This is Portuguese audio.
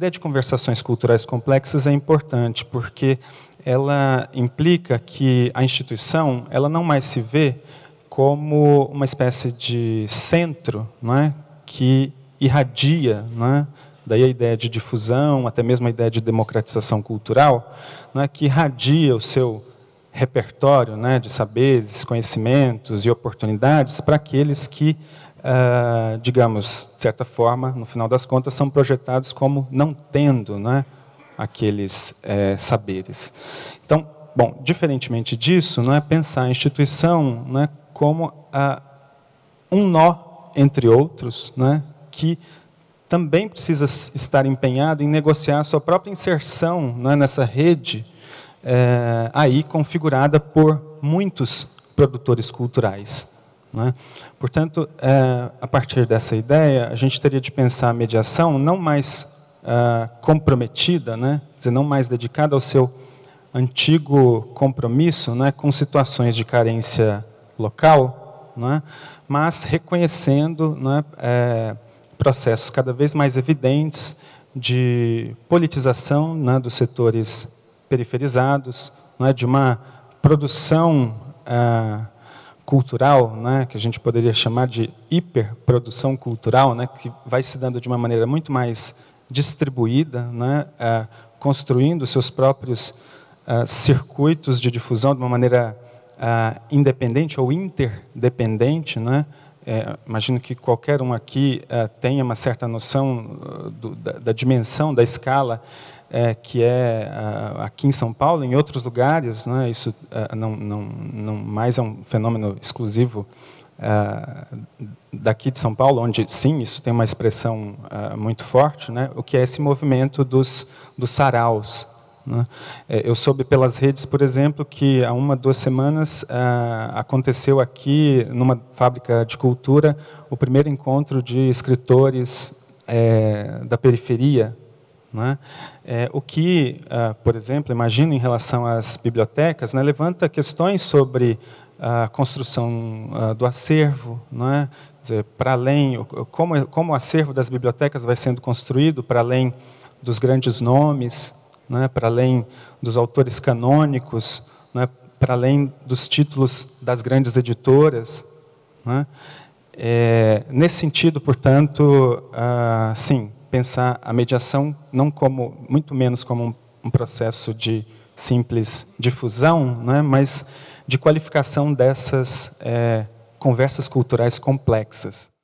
ideia de conversações culturais complexas é importante porque ela implica que a instituição ela não mais se vê como uma espécie de centro não é? que irradia, não é? daí a ideia de difusão, até mesmo a ideia de democratização cultural, não é? que irradia o seu repertório é, de saberes, conhecimentos e oportunidades para aqueles que ah, digamos, de certa forma, no final das contas, são projetados como não tendo né, aqueles é, saberes. Então, bom, diferentemente disso, não é pensar a instituição né, como ah, um nó, entre outros, né, que também precisa estar empenhado em negociar sua própria inserção né, nessa rede é, aí configurada por muitos produtores culturais. Né? Portanto, é, a partir dessa ideia, a gente teria de pensar a mediação não mais é, comprometida, né? Quer dizer, não mais dedicada ao seu antigo compromisso né, com situações de carência local, né, mas reconhecendo né, é, processos cada vez mais evidentes de politização né, dos setores periferizados, né, de uma produção. É, cultural, né, que a gente poderia chamar de hiperprodução cultural, né, que vai se dando de uma maneira muito mais distribuída, né, é, construindo seus próprios é, circuitos de difusão de uma maneira é, independente ou interdependente. Né? É, imagino que qualquer um aqui tenha uma certa noção uh, do, da, da dimensão, da escala é, que é aqui em São Paulo, em outros lugares, né, isso é, não, não, não mais é um fenômeno exclusivo é, daqui de São Paulo, onde sim, isso tem uma expressão é, muito forte, né, o que é esse movimento dos, dos saraus. Né? Eu soube pelas redes, por exemplo, que há uma, duas semanas aconteceu aqui, numa fábrica de cultura, o primeiro encontro de escritores é, da periferia né? É, o que, uh, por exemplo, imagino em relação às bibliotecas, né, levanta questões sobre a construção uh, do acervo, né? para além, como, como o acervo das bibliotecas vai sendo construído, para além dos grandes nomes, né, para além dos autores canônicos, né, para além dos títulos das grandes editoras. Né? É, nesse sentido, portanto, uh, sim, pensar a mediação não como, muito menos como um, um processo de simples difusão, né, mas de qualificação dessas é, conversas culturais complexas.